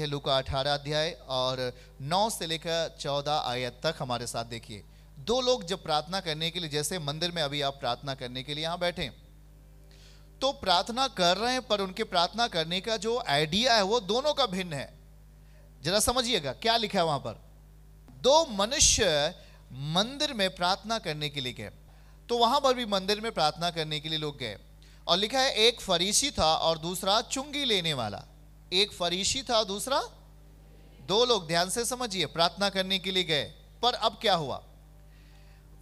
है लुका अठारह अध्याय और नौ से लेकर चौदह आयत तक हमारे साथ देखिए दो लोग जब प्रार्थना करने के लिए जैसे मंदिर में अभी आप प्रार्थना करने के लिए यहां बैठे तो प्रार्थना कर रहे हैं पर उनके प्रार्थना करने का जो आइडिया है वो दोनों का भिन्न है जरा समझिएगा क्या लिखा है वहां पर दो मनुष्य मंदिर में प्रार्थना करने के लिए गए तो वहां पर भी मंदिर में प्रार्थना करने के लिए लोग गए और लिखा है एक फरीसी था और दूसरा चुंगी लेने वाला एक फरीशी था दूसरा दो लोग ध्यान से समझिए प्रार्थना करने के लिए गए पर अब क्या हुआ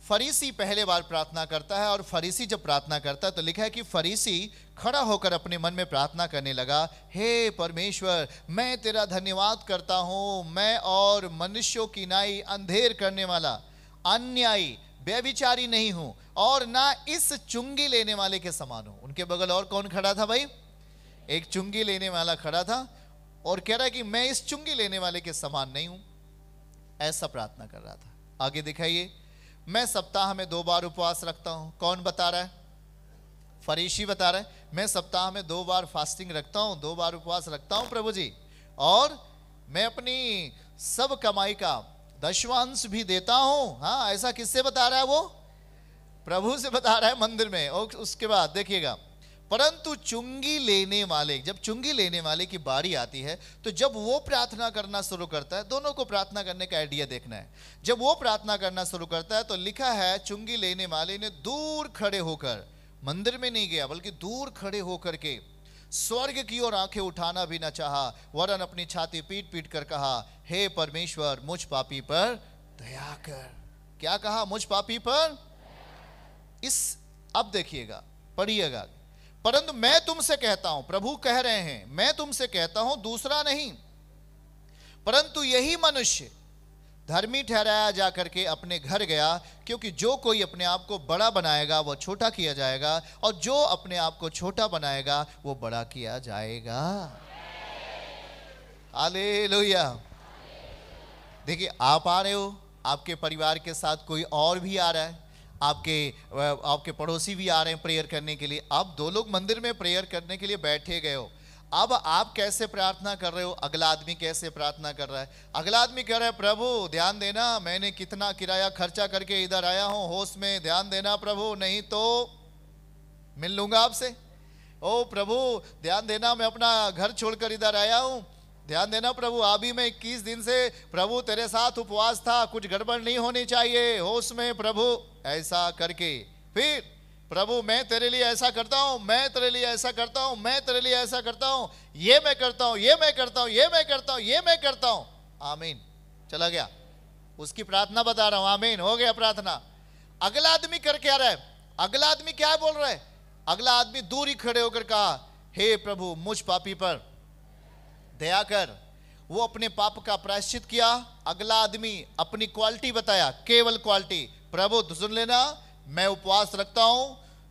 फरीसी पहले बार प्रार्थना करता है और फरीसी जब प्रार्थना करता है तो लिखा है कि फरीसी खड़ा होकर अपने मन में प्रार्थना करने लगा हे परमेश्वर मैं तेरा धन्यवाद करता हूँ मैं और मनुष्यों की नाई अंधेर करने वाला अन्यायी व्यभिचारी नहीं हूँ और ना इस चुंगी लेने वाले के समान हूँ उनके बगल और कौन खड़ा था भाई एक चुंगी लेने वाला खड़ा था और कह रहा कि मैं इस चुंगी लेने वाले के समान नहीं हूं ऐसा प्रार्थना कर रहा था आगे दिखाइए मैं सप्ताह में दो बार उपवास रखता हूं कौन बता रहा है फरीशी बता रहा है मैं सप्ताह में दो बार फास्टिंग रखता हूं दो बार उपवास रखता हूं प्रभु जी और मैं अपनी सब कमाई का दशवांश भी देता हूं हाँ ऐसा किससे बता रहा है वो प्रभु से बता रहा है मंदिर में और उसके बाद देखिएगा परंतु चुंगी लेने वाले जब चुंगी लेने वाले की बारी आती है तो जब वो प्रार्थना करना शुरू करता है दोनों को प्रार्थना करने का आइडिया देखना है जब वो प्रार्थना करना शुरू करता है तो लिखा है चुंगी लेने वाले ने दूर खड़े होकर मंदिर में नहीं गया बल्कि दूर खड़े होकर के स्वर्ग की ओर आंखें उठाना भी ना चाहा वरन अपनी छाती पीट पीट कर कहा हे परमेश्वर मुझ पापी पर दया कर क्या कहा मुझ पापी पर इस अब देखिएगा पढ़िएगा परंतु मैं तुमसे कहता हूं प्रभु कह रहे हैं मैं तुमसे कहता हूं दूसरा नहीं परंतु यही मनुष्य धर्मी ठहराया जा करके अपने घर गया क्योंकि जो कोई अपने आप को बड़ा बनाएगा वह छोटा किया जाएगा और जो अपने आप को छोटा बनाएगा वो बड़ा किया जाएगा आले लोहिया देखिए आप आ रहे हो आपके परिवार के साथ कोई और भी आ रहा है आपके आपके पड़ोसी भी आ रहे हैं प्रेयर करने के लिए आप दो लोग मंदिर में प्रेयर करने के लिए बैठे गए हो अब आप कैसे प्रार्थना कर रहे हो अगला आदमी कैसे प्रार्थना कर रहा है अगला आदमी कह रहा है प्रभु ध्यान देना मैंने कितना किराया खर्चा करके इधर आया हूँ होश में ध्यान देना प्रभु नहीं तो मिल लूंगा आपसे ओ प्रभु ध्यान देना मैं अपना घर छोड़कर इधर आया हूँ ध्यान देना प्रभु अभी मैं इक्कीस दिन से प्रभु तेरे साथ उपवास था कुछ गड़बड़ नहीं होनी चाहिए होश में प्रभु ऐसा करके फिर प्रभु मैं तेरे लिए ऐसा करता हूँ मैं तेरे लिए ऐसा करता हूँ मैं तेरे लिए ऐसा करता हूँ ये मैं करता हूँ ये मैं करता हूँ ये मैं करता हूँ ये मैं करता हूँ आमीन चला गया उसकी प्रार्थना बता रहा हूँ आमीन हो गया प्रार्थना अगला आदमी कर क्या रहा है अगला आदमी क्या बोल रहा है अगला आदमी दूर ही खड़े होकर कहा हे प्रभु मुझ पापी पर दया कर वो अपने पाप का प्रायश्चित किया अगला आदमी अपनी क्वालिटी बताया केवल क्वालिटी प्रभु सुन लेना मैं उपवास रखता हूं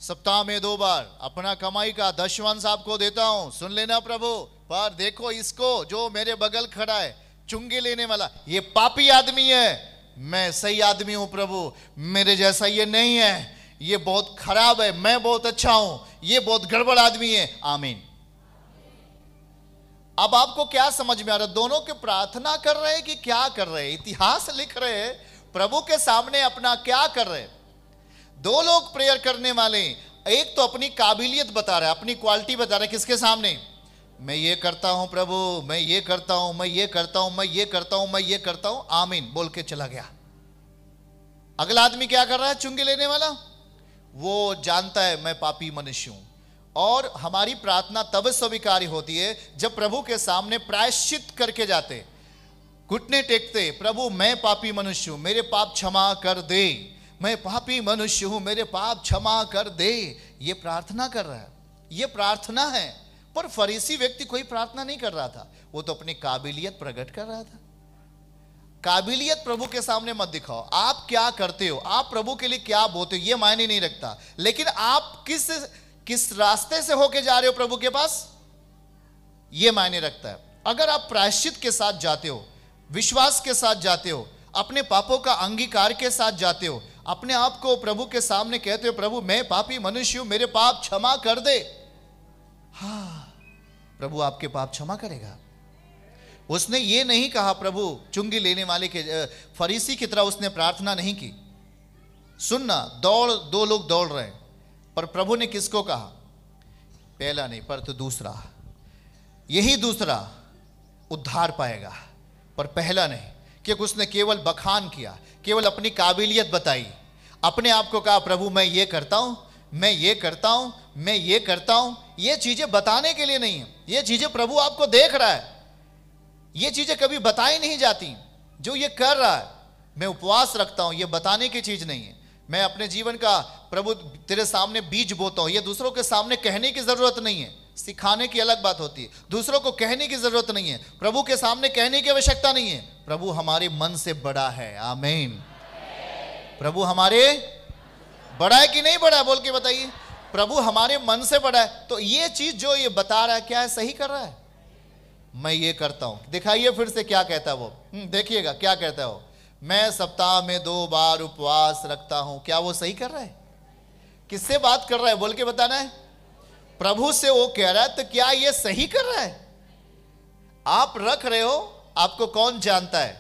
सप्ताह में दो बार अपना कमाई का दशवंश आपको देता हूं सुन लेना प्रभु पर देखो इसको जो मेरे बगल खड़ा है चुंगी लेने वाला ये पापी आदमी है मैं सही आदमी हूं प्रभु मेरे जैसा ये नहीं है ये बहुत खराब है मैं बहुत अच्छा हूं ये बहुत गड़बड़ आदमी है आमीन अब आपको क्या समझ में आ रहा है दोनों के प्रार्थना कर रहे हैं कि क्या कर रहे हैं इतिहास लिख रहे हैं प्रभु के सामने अपना क्या कर रहे दो लोग प्रेयर करने वाले एक तो अपनी काबिलियत बता रहा है अपनी क्वालिटी बता रहा है किसके सामने मैं ये करता हूं प्रभु मैं ये करता हूं मैं ये करता हूं मैं ये करता हूं मैं ये करता हूं आमीन बोल के चला गया अगला आदमी क्या कर रहा है चुंगी लेने वाला वो जानता है मैं पापी मनुष्य हूं और हमारी प्रार्थना तब स्वीकार्य होती है जब प्रभु के सामने प्रायश्चित करके जाते घुटने टेकते प्रभु मैं पापी मनुष्य हूं मेरे पाप क्षमा कर दे मैं पापी मनुष्य हूं मेरे पाप क्षमा कर दे ये प्रार्थना कर रहा है ये प्रार्थना है पर फरीसी व्यक्ति कोई प्रार्थना नहीं कर रहा था वो तो अपनी काबिलियत प्रकट कर रहा था काबिलियत प्रभु के सामने मत दिखाओ आप क्या करते हो आप प्रभु के लिए क्या बोते हो ये मायने नहीं रखता लेकिन आप किस किस रास्ते से होके जा रहे हो प्रभु के पास यह मायने रखता है अगर आप प्रायश्चित के साथ जाते हो विश्वास के साथ जाते हो अपने पापों का अंगीकार के साथ जाते हो अपने आप को प्रभु के सामने कहते हो प्रभु मैं पापी मनुष्य हूं मेरे पाप क्षमा कर दे हा प्रभु आपके पाप क्षमा करेगा उसने ये नहीं कहा प्रभु चुंगी लेने वाले के फरीसी की तरह उसने प्रार्थना नहीं की सुनना दौड़ दो लोग दौड़ रहे हैं पर प्रभु ने किसको कहा पहला नहीं पर तो दूसरा यही दूसरा उद्धार पाएगा पर पहला नहीं क्योंकि उसने केवल बखान किया केवल अपनी काबिलियत बताई अपने आप को कहा प्रभु मैं ये करता हूं मैं ये करता हूं मैं ये करता हूं ये चीज़ें बताने के लिए नहीं है ये चीज़ें प्रभु आपको देख रहा है ये चीज़ें कभी बताई नहीं जाती जो ये कर रहा है मैं उपवास रखता हूं ये बताने की चीज़ नहीं है मैं अपने जीवन का प्रभु तेरे सामने बीज बोता हूँ ये दूसरों के सामने कहने की ज़रूरत नहीं है सिखाने की अलग बात होती है दूसरों को कहने की ज़रूरत नहीं है प्रभु के सामने कहने की आवश्यकता नहीं है प्रभु हमारे मन से बड़ा है आमेन प्रभु हमारे बड़ा है कि नहीं बड़ा है बोल के बताइए प्रभु हमारे मन से बड़ा है तो ये चीज़ जो ये बता रहा है क्या है सही कर रहा है मैं ये करता हूं दिखाइए फिर से क्या कहता है वो हम्म, देखिएगा क्या कहता है वो मैं सप्ताह में दो बार उपवास रखता हूं क्या वो सही कर रहा है किससे बात कर रहा है बोल के बताना है प्रभु से वो कह रहा है तो क्या ये सही कर रहा है आप रख रहे हो आपको कौन जानता है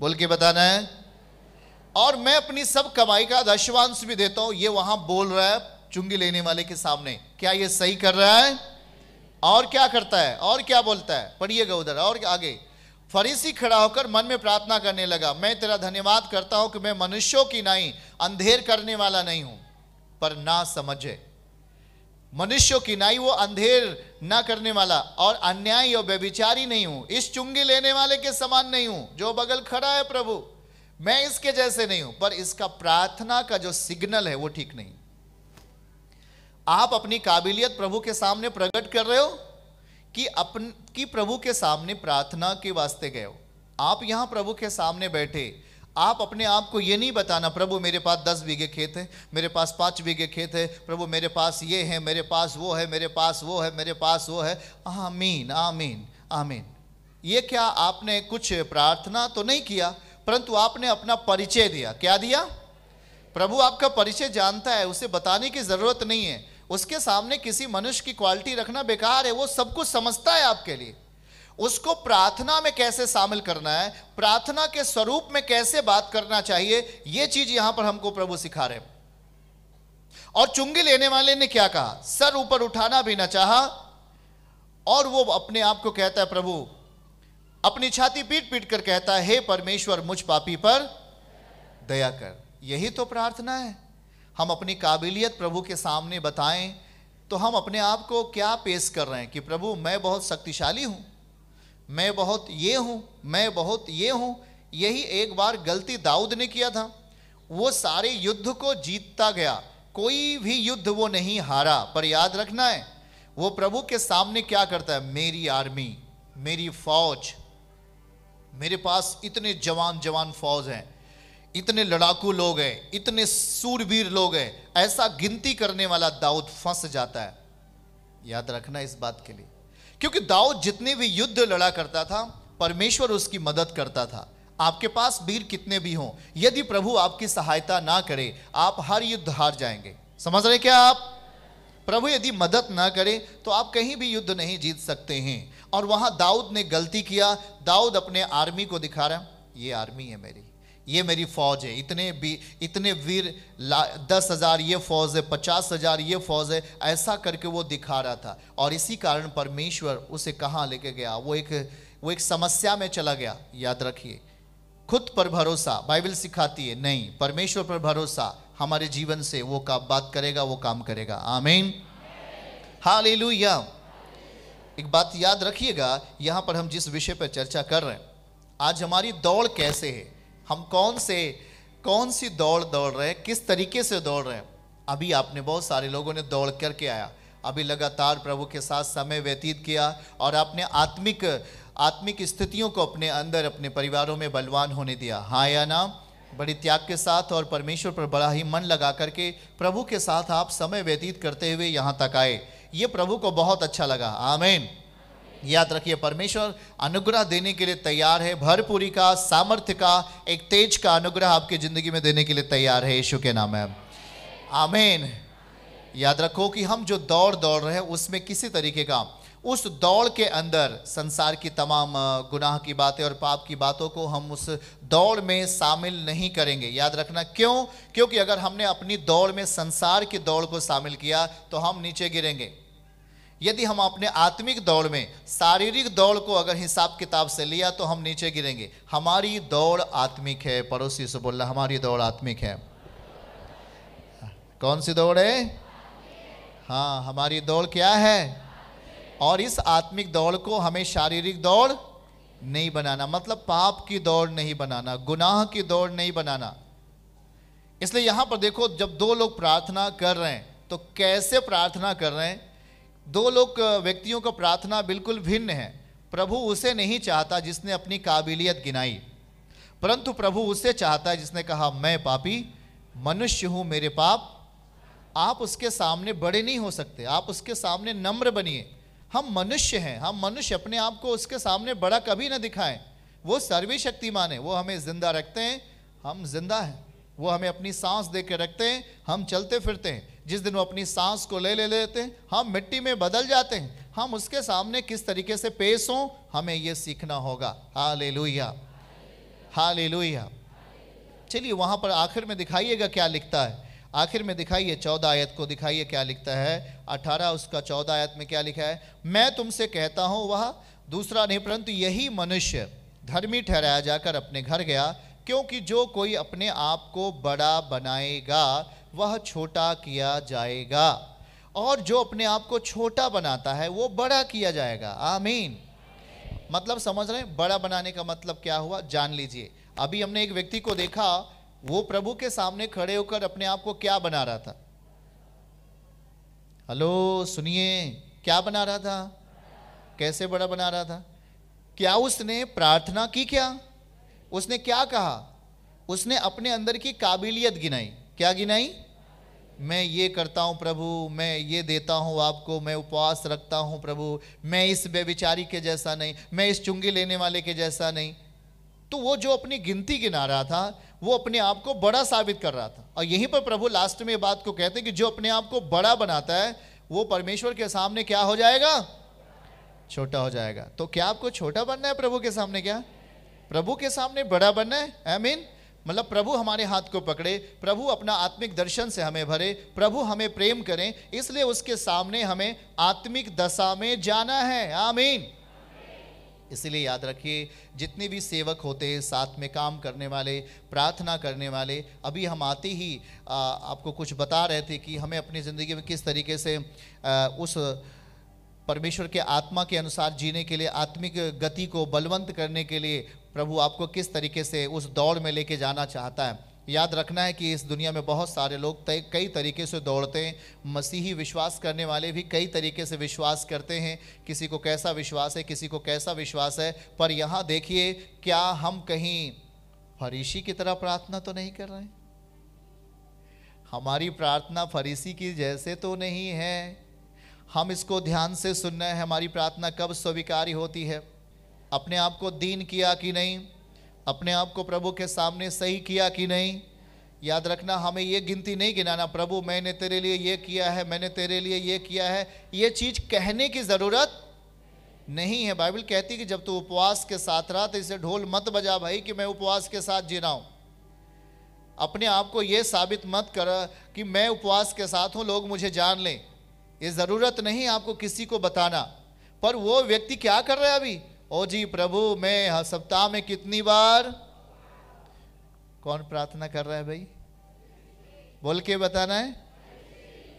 बोल के बताना है और मैं अपनी सब कमाई का दशवांश भी देता हूं ये वहां बोल रहा है चुंगी लेने वाले के सामने क्या ये सही कर रहा है और क्या करता है और क्या बोलता है पढ़िएगा उधर और आगे फरीसी खड़ा होकर मन में प्रार्थना करने लगा मैं तेरा धन्यवाद करता हूं कि मैं मनुष्यों की नहीं अंधेर करने वाला नहीं हूं पर ना समझे मनुष्यों की नाई वो अंधेर ना करने वाला और अन्याय और व्यभिचारी नहीं हूं इस चुंगी लेने वाले के समान नहीं हूं जो बगल खड़ा है प्रभु मैं इसके जैसे नहीं हूं पर इसका प्रार्थना का जो सिग्नल है वो ठीक नहीं आप अपनी काबिलियत प्रभु के सामने प्रकट कर रहे हो कि अपन कि प्रभु के सामने प्रार्थना के वास्ते गए हो आप यहाँ प्रभु के सामने बैठे आप अपने आप को ये नहीं बताना प्रभु मेरे पास दस बीघे खेत है मेरे पास पाँच बीघे खेत है प्रभु मेरे पास ये है मेरे पास वो है मेरे पास वो है मेरे पास वो है आमीन आमीन आमीन ये क्या आपने कुछ प्रार्थना तो नहीं किया परंतु आपने अपना परिचय दिया क्या दिया प्रभु आपका परिचय जानता है उसे बताने की ज़रूरत नहीं है उसके सामने किसी मनुष्य की क्वालिटी रखना बेकार है वो सब कुछ समझता है आपके लिए उसको प्रार्थना में कैसे शामिल करना है प्रार्थना के स्वरूप में कैसे बात करना चाहिए ये चीज यहां पर हमको प्रभु सिखा रहे और चुंगी लेने वाले ने क्या कहा सर ऊपर उठाना भी ना चाह और वो अपने आप को कहता है प्रभु अपनी छाती पीट पीट कर कहता है हे परमेश्वर मुझ पापी पर दया कर यही तो प्रार्थना है हम अपनी काबिलियत प्रभु के सामने बताएं तो हम अपने आप को क्या पेश कर रहे हैं कि प्रभु मैं बहुत शक्तिशाली हूँ मैं बहुत ये हूँ मैं बहुत ये हूँ यही एक बार गलती दाऊद ने किया था वो सारे युद्ध को जीतता गया कोई भी युद्ध वो नहीं हारा पर याद रखना है वो प्रभु के सामने क्या करता है मेरी आर्मी मेरी फौज मेरे पास इतने जवान जवान फौज हैं इतने लड़ाकू लोग हैं इतने सूरवीर लोग हैं ऐसा गिनती करने वाला दाऊद फंस जाता है याद रखना इस बात के लिए क्योंकि दाऊद जितने भी युद्ध लड़ा करता था परमेश्वर उसकी मदद करता था आपके पास वीर कितने भी हों यदि प्रभु आपकी सहायता ना करे आप हर युद्ध हार जाएंगे समझ रहे क्या आप प्रभु यदि मदद ना करे तो आप कहीं भी युद्ध नहीं जीत सकते हैं और वहां दाऊद ने गलती किया दाऊद अपने आर्मी को दिखा रहा ये आर्मी है मेरी ये मेरी फौज है इतने भी इतने वीर दस हज़ार ये फौज है पचास हज़ार ये फौज है ऐसा करके वो दिखा रहा था और इसी कारण परमेश्वर उसे कहाँ लेके गया वो एक वो एक समस्या में चला गया याद रखिए खुद पर भरोसा बाइबल सिखाती है नहीं परमेश्वर पर भरोसा हमारे जीवन से वो का बात करेगा वो काम करेगा आमीन हाल एक बात याद रखिएगा यहाँ पर हम जिस विषय पर चर्चा कर रहे हैं आज हमारी दौड़ कैसे है हम कौन से कौन सी दौड़ दौड़ रहे हैं किस तरीके से दौड़ रहे हैं अभी आपने बहुत सारे लोगों ने दौड़ करके आया अभी लगातार प्रभु के साथ समय व्यतीत किया और आपने आत्मिक आत्मिक स्थितियों को अपने अंदर अपने परिवारों में बलवान होने दिया हाँ या ना बड़ी त्याग के साथ और परमेश्वर पर बड़ा ही मन लगा करके प्रभु के साथ आप समय व्यतीत करते हुए यहाँ तक आए ये प्रभु को बहुत अच्छा लगा आमेन याद रखिए परमेश्वर अनुग्रह देने के लिए तैयार है भरपूरी का सामर्थ्य का एक तेज का अनुग्रह आपकी ज़िंदगी में देने के लिए तैयार है यीशु के नाम है आमेन याद रखो कि हम जो दौड़ दौड़ रहे हैं उसमें किसी तरीके का उस दौड़ के अंदर संसार की तमाम गुनाह की बातें और पाप की बातों को हम उस दौड़ में शामिल नहीं करेंगे याद रखना क्यों क्योंकि अगर हमने अपनी दौड़ में संसार की दौड़ को शामिल किया तो हम नीचे गिरेंगे यदि हम अपने आत्मिक दौड़ में शारीरिक दौड़ को अगर हिसाब किताब से लिया तो हम नीचे गिरेंगे हमारी दौड़ आत्मिक है पड़ोसी से बोल हमारी दौड़ आत्मिक है कौन सी दौड़ है हाँ हमारी दौड़ क्या है और इस आत्मिक दौड़ को हमें शारीरिक दौड़ नहीं बनाना मतलब पाप की दौड़ नहीं बनाना गुनाह की दौड़ नहीं बनाना इसलिए यहां पर देखो जब दो लोग प्रार्थना कर रहे हैं तो कैसे प्रार्थना कर रहे हैं दो लोग व्यक्तियों का प्रार्थना बिल्कुल भिन्न है प्रभु उसे नहीं चाहता जिसने अपनी काबिलियत गिनाई परंतु प्रभु उसे चाहता है जिसने कहा मैं पापी मनुष्य हूँ मेरे पाप आप उसके सामने बड़े नहीं हो सकते आप उसके सामने नम्र बनिए हम मनुष्य हैं हम मनुष्य अपने आप को उसके सामने बड़ा कभी ना दिखाएं वो सर्वशक्तिमान है वो हमें ज़िंदा रखते हैं हम जिंदा हैं वो हमें अपनी सांस दे के रखते हैं हम चलते फिरते हैं जिस दिन वो अपनी सांस को ले ले लेते हैं हम मिट्टी में बदल जाते हैं हम उसके सामने किस तरीके से पेश हों हमें ये सीखना होगा लोहिया लुया ले लोहिया चलिए वहाँ पर आखिर में दिखाइएगा क्या लिखता है आखिर में दिखाइए चौदह आयत को दिखाइए क्या लिखता है अठारह उसका चौदह आयत में क्या लिखा है मैं तुमसे कहता हूँ वह दूसरा नहीं परंतु यही मनुष्य धर्मी ठहराया जाकर अपने घर गया क्योंकि जो कोई अपने आप को बड़ा बनाएगा वह छोटा किया जाएगा और जो अपने आप को छोटा बनाता है वो बड़ा किया जाएगा आमीन मतलब समझ रहे हैं बड़ा बनाने का मतलब क्या हुआ जान लीजिए अभी हमने एक व्यक्ति को देखा वो प्रभु के सामने खड़े होकर अपने आप को क्या बना रहा था हेलो सुनिए क्या बना रहा था कैसे बड़ा बना रहा था क्या उसने प्रार्थना की क्या उसने क्या कहा उसने अपने अंदर की काबिलियत गिनाई क्या गिनाई मैं ये करता हूँ प्रभु मैं ये देता हूँ आपको मैं उपवास रखता हूँ प्रभु मैं इस बेविचारी के जैसा नहीं मैं इस चुंगी लेने वाले के जैसा नहीं तो वो जो अपनी गिनती गिना रहा था वो अपने आप को बड़ा साबित कर रहा था और यहीं पर प्रभु लास्ट में बात को कहते हैं कि जो अपने आप को बड़ा बनाता है वो परमेश्वर के सामने क्या हो जाएगा छोटा हो जाएगा तो क्या आपको छोटा बनना है प्रभु के सामने क्या प्रभु के सामने बड़ा बनना है आई मीन मतलब प्रभु हमारे हाथ को पकड़े प्रभु अपना आत्मिक दर्शन से हमें भरे प्रभु हमें प्रेम करें इसलिए उसके सामने हमें आत्मिक दशा में जाना है आमीन इसलिए याद रखिए जितने भी सेवक होते हैं साथ में काम करने वाले प्रार्थना करने वाले अभी हम आते ही आ, आपको कुछ बता रहे थे कि हमें अपनी ज़िंदगी में किस तरीके से आ, उस परमेश्वर के आत्मा के अनुसार जीने के लिए आत्मिक गति को बलवंत करने के लिए प्रभु आपको किस तरीके से उस दौड़ में लेके जाना चाहता है याद रखना है कि इस दुनिया में बहुत सारे लोग तय कई तरीके से दौड़ते हैं मसीही विश्वास करने वाले भी कई तरीके से विश्वास करते हैं किसी को कैसा विश्वास है किसी को कैसा विश्वास है पर यहाँ देखिए क्या हम कहीं फरीशी की तरह प्रार्थना तो नहीं कर रहे हैं हमारी प्रार्थना फरीसी की जैसे तो नहीं है हम इसको ध्यान से सुनना है हमारी प्रार्थना कब स्वीकार्य होती है अपने आप को दीन किया कि नहीं अपने आप को प्रभु के सामने सही किया कि नहीं याद रखना हमें ये गिनती नहीं गिनाना प्रभु मैंने तेरे लिए ये किया है मैंने तेरे लिए ये किया है ये चीज़ कहने की ज़रूरत नहीं है बाइबल कहती कि जब तू उपवास के साथ रहा तो इसे ढोल मत बजा भाई कि मैं उपवास के साथ जी रहा हूँ अपने आप को ये साबित मत कर कि मैं उपवास के साथ हूँ लोग मुझे जान लें ये ज़रूरत नहीं आपको किसी को बताना पर वो व्यक्ति क्या कर रहा है अभी ओ जी प्रभु मैं सप्ताह में कितनी बार कौन प्रार्थना कर रहा है भाई बोल के बताना है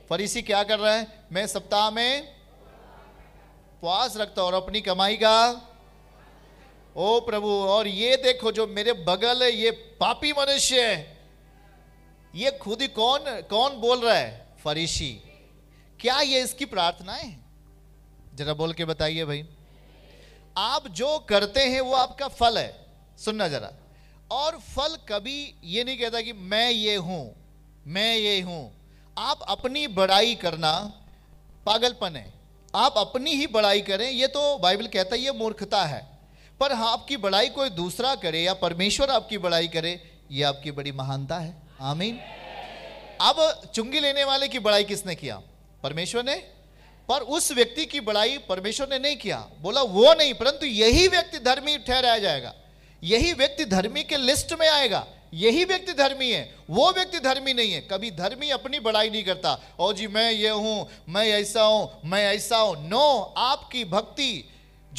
फरीसी क्या कर रहा है मैं सप्ताह में उपवास रखता और अपनी कमाई का ओ प्रभु और ये देखो जो मेरे बगल है ये पापी मनुष्य है ये खुद ही कौन कौन बोल रहा है फरीसी क्या ये इसकी है जरा बोल के बताइए भाई आप जो करते हैं वो आपका फल है सुनना जरा और फल कभी ये नहीं कहता कि मैं ये हूं मैं ये हूं आप अपनी बड़ाई करना पागलपन है आप अपनी ही बड़ाई करें ये तो बाइबल कहता है ये मूर्खता है पर हाँ आपकी बड़ाई कोई दूसरा करे या परमेश्वर आपकी बड़ाई करे ये आपकी बड़ी महानता है आमीन अब चुंगी लेने वाले की बड़ाई किसने किया परमेश्वर ने पर उस व्यक्ति की बड़ाई परमेश्वर ने नहीं किया बोला वो नहीं परंतु यही व्यक्ति धर्मी ठहराया जाएगा यही व्यक्ति धर्मी के लिस्ट में आएगा यही व्यक्ति धर्मी है वो व्यक्ति धर्मी नहीं है कभी धर्मी अपनी बड़ाई नहीं करता ओ जी मैं ये हूं मैं ऐसा हूं मैं ऐसा हूं नो आपकी भक्ति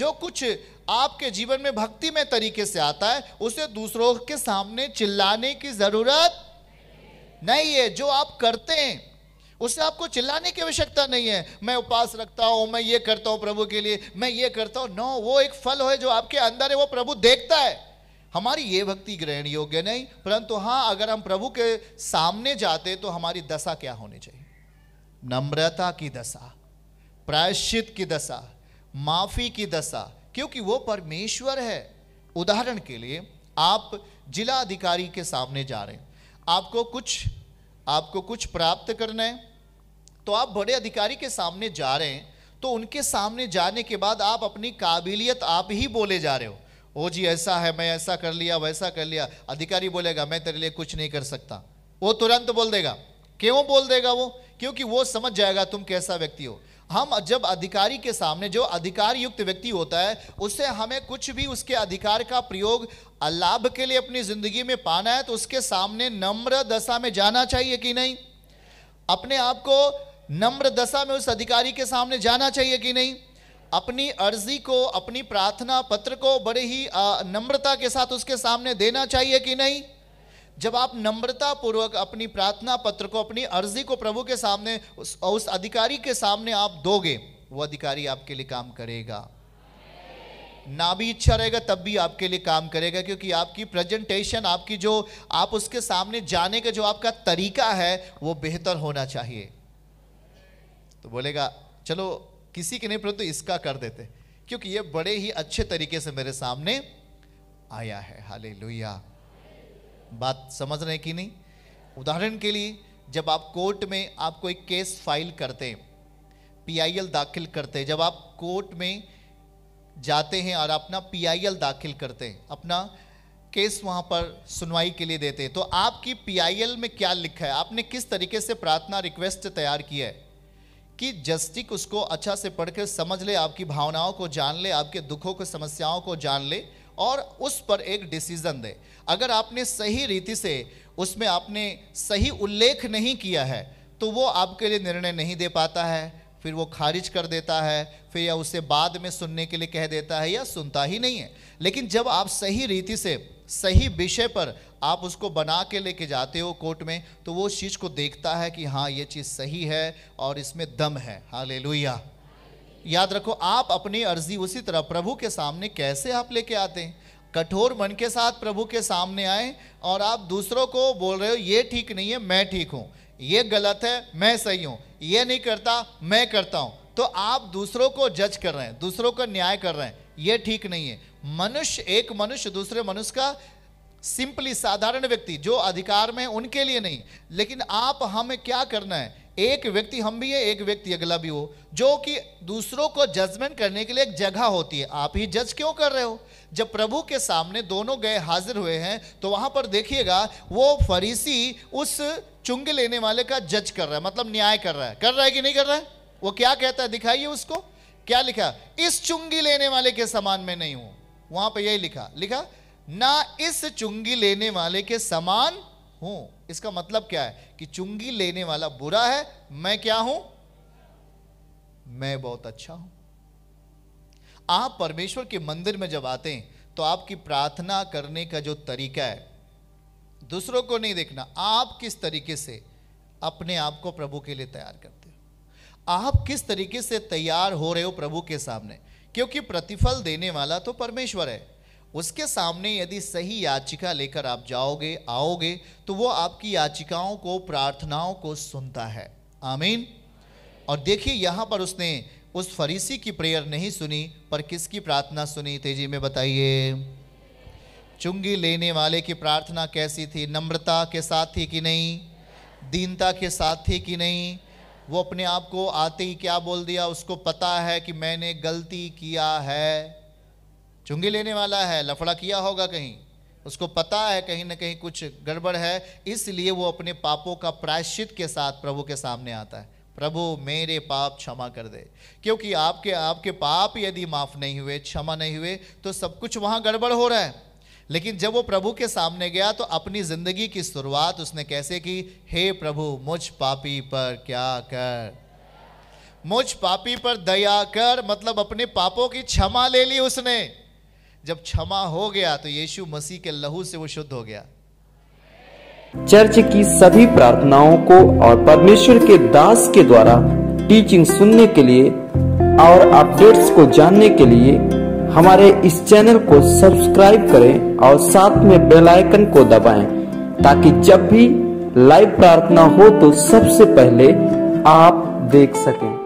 जो कुछ आपके जीवन में भक्ति में तरीके से आता है उसे दूसरों के सामने चिल्लाने की जरूरत नहीं है जो आप करते हैं उससे आपको चिल्लाने की आवश्यकता नहीं है मैं उपास रखता हूँ मैं ये करता हूँ प्रभु के लिए मैं ये करता हूं नो वो एक फल है जो आपके अंदर है वो प्रभु देखता है हमारी ये भक्ति ग्रहण योग्य नहीं परंतु हां अगर हम प्रभु के सामने जाते तो हमारी दशा क्या होनी चाहिए नम्रता की दशा प्रायश्चित की दशा माफ़ी की दशा क्योंकि वो परमेश्वर है उदाहरण के लिए आप जिला अधिकारी के सामने जा रहे हैं आपको कुछ आपको कुछ प्राप्त करना है तो आप बड़े अधिकारी के सामने जा रहे हैं तो उनके सामने जाने के बाद आप अपनी काबिलियत आप ही बोले जा रहे हो ओ जी ऐसा है मैं ऐसा कर लिया वैसा कर लिया अधिकारी बोलेगा मैं तेरे लिए कुछ नहीं कर सकता वो तुरंत बोल देगा क्यों बोल देगा वो क्योंकि वो समझ जाएगा तुम कैसा व्यक्ति हो हम जब अधिकारी के सामने जो अधिकार युक्त व्यक्ति होता है उससे हमें कुछ भी उसके अधिकार का प्रयोग लाभ के लिए अपनी जिंदगी में पाना है तो उसके सामने नम्र दशा में जाना चाहिए कि नहीं अपने आप को नम्र दशा में उस अधिकारी के सामने जाना चाहिए कि नहीं अपनी अर्जी को अपनी प्रार्थना पत्र को बड़े ही नम्रता के साथ उसके सामने देना चाहिए कि नहीं जब आप नम्रता पूर्वक अपनी प्रार्थना पत्र को अपनी अर्जी को प्रभु के सामने उस, उस अधिकारी के सामने आप दोगे वो अधिकारी आपके लिए काम करेगा ना भी इच्छा रहेगा तब भी आपके लिए काम करेगा क्योंकि आपकी प्रेजेंटेशन आपकी जो आप उसके सामने जाने का जो आपका तरीका है वो बेहतर होना चाहिए तो बोलेगा चलो किसी के नहीं परंतु तो इसका कर देते क्योंकि ये बड़े ही अच्छे तरीके से मेरे सामने आया है हाले बात समझ रहे हैं कि नहीं उदाहरण के लिए जब आप कोर्ट में आप कोई केस फाइल करते हैं पीआईएल दाखिल करते हैं जब आप कोर्ट में जाते हैं और अपना पीआईएल दाखिल करते हैं अपना केस वहाँ पर सुनवाई के लिए देते हैं तो आपकी पीआईएल में क्या लिखा है आपने किस तरीके से प्रार्थना रिक्वेस्ट तैयार किया है कि जस्टिक उसको अच्छा से पढ़कर समझ ले आपकी भावनाओं को जान ले आपके दुखों को समस्याओं को जान ले और उस पर एक डिसीज़न दें अगर आपने सही रीति से उसमें आपने सही उल्लेख नहीं किया है तो वो आपके लिए निर्णय नहीं दे पाता है फिर वो खारिज कर देता है फिर या उसे बाद में सुनने के लिए कह देता है या सुनता ही नहीं है लेकिन जब आप सही रीति से सही विषय पर आप उसको बना के लेके जाते हो कोर्ट में तो वो उस चीज़ को देखता है कि हाँ ये चीज़ सही है और इसमें दम है हाँ ले याद रखो आप अपनी अर्जी उसी तरह प्रभु के सामने कैसे आप लेके आते हैं कठोर मन के साथ प्रभु के सामने आए और आप दूसरों को बोल रहे हो ये ठीक नहीं है मैं ठीक हूँ ये गलत है मैं सही हूँ ये नहीं करता मैं करता हूँ तो आप दूसरों को जज कर रहे हैं दूसरों का न्याय कर रहे हैं ये ठीक नहीं है मनुष्य एक मनुष्य दूसरे मनुष्य का सिंपली साधारण व्यक्ति जो अधिकार में उनके लिए नहीं लेकिन आप हमें क्या करना है एक व्यक्ति हम भी है एक व्यक्ति अगला भी हो जो कि दूसरों को जजमेंट करने के लिए एक जगह होती है आप ही जज क्यों कर रहे हो जब प्रभु के सामने दोनों गए हाजिर हुए हैं तो वहां पर देखिएगा वो फरीसी उस चुंग लेने वाले का जज कर रहा है मतलब न्याय कर रहा है कर रहा है कि नहीं कर रहा है वो क्या कहता है दिखाइए उसको क्या लिखा इस चुंगी लेने वाले के समान में नहीं हूं वहां पर यही लिखा लिखा ना इस चुंगी लेने वाले के समान हूं इसका मतलब क्या है कि चुंगी लेने वाला बुरा है मैं क्या हूं मैं बहुत अच्छा हूं आप परमेश्वर के मंदिर में जब आते हैं तो आपकी प्रार्थना करने का जो तरीका है दूसरों को नहीं देखना आप किस तरीके से अपने आप को प्रभु के लिए तैयार करते हो आप किस तरीके से तैयार हो रहे हो प्रभु के सामने क्योंकि प्रतिफल देने वाला तो परमेश्वर है उसके सामने यदि सही याचिका लेकर आप जाओगे आओगे तो वो आपकी याचिकाओं को प्रार्थनाओं को सुनता है आमीन और देखिए यहां पर उसने उस फरीसी की प्रेयर नहीं सुनी पर किसकी प्रार्थना सुनी तेजी में बताइए चुंगी लेने वाले की प्रार्थना कैसी थी नम्रता के साथ थी कि नहीं दीनता के साथ थी कि नहीं वो अपने आप को आते ही क्या बोल दिया उसको पता है कि मैंने गलती किया है चुंगी लेने वाला है लफड़ा किया होगा कहीं उसको पता है कहीं ना कहीं कुछ गड़बड़ है इसलिए वो अपने पापों का प्रायश्चित के साथ प्रभु के सामने आता है प्रभु मेरे पाप क्षमा कर दे क्योंकि आपके आपके पाप यदि माफ़ नहीं हुए क्षमा नहीं हुए तो सब कुछ वहाँ गड़बड़ हो रहा है लेकिन जब वो प्रभु के सामने गया तो अपनी ज़िंदगी की शुरुआत उसने कैसे की हे प्रभु मुझ पापी पर क्या कर मुझ पापी पर दया कर मतलब अपने पापों की क्षमा ले ली उसने जब क्षमा हो गया तो यीशु मसीह के लहू से वो शुद्ध हो गया चर्च की सभी प्रार्थनाओं को और परमेश्वर के दास के द्वारा टीचिंग सुनने के लिए और अपडेट्स को जानने के लिए हमारे इस चैनल को सब्सक्राइब करें और साथ में बेल आइकन को दबाएं ताकि जब भी लाइव प्रार्थना हो तो सबसे पहले आप देख सकें